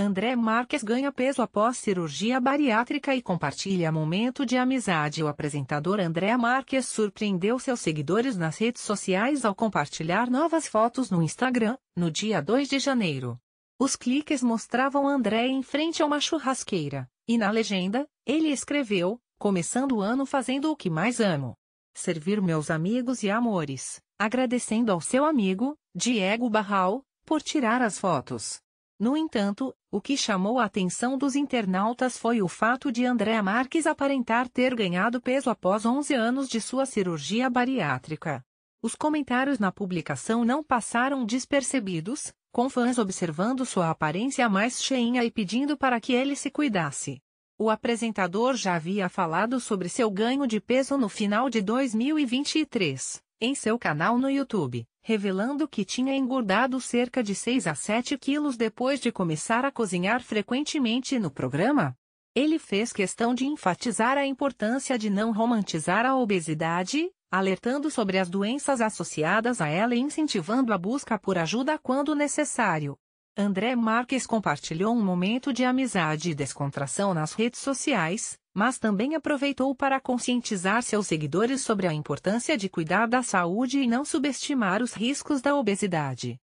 André Marques ganha peso após cirurgia bariátrica e compartilha momento de amizade. O apresentador André Marques surpreendeu seus seguidores nas redes sociais ao compartilhar novas fotos no Instagram, no dia 2 de janeiro. Os cliques mostravam André em frente a uma churrasqueira, e na legenda, ele escreveu: Começando o ano fazendo o que mais amo. Servir meus amigos e amores, agradecendo ao seu amigo, Diego Barral, por tirar as fotos. No entanto, o que chamou a atenção dos internautas foi o fato de Andréa Marques aparentar ter ganhado peso após 11 anos de sua cirurgia bariátrica. Os comentários na publicação não passaram despercebidos, com fãs observando sua aparência mais cheinha e pedindo para que ele se cuidasse. O apresentador já havia falado sobre seu ganho de peso no final de 2023, em seu canal no YouTube, revelando que tinha engordado cerca de 6 a 7 quilos depois de começar a cozinhar frequentemente no programa? Ele fez questão de enfatizar a importância de não romantizar a obesidade, alertando sobre as doenças associadas a ela e incentivando a busca por ajuda quando necessário. André Marques compartilhou um momento de amizade e descontração nas redes sociais, mas também aproveitou para conscientizar seus seguidores sobre a importância de cuidar da saúde e não subestimar os riscos da obesidade.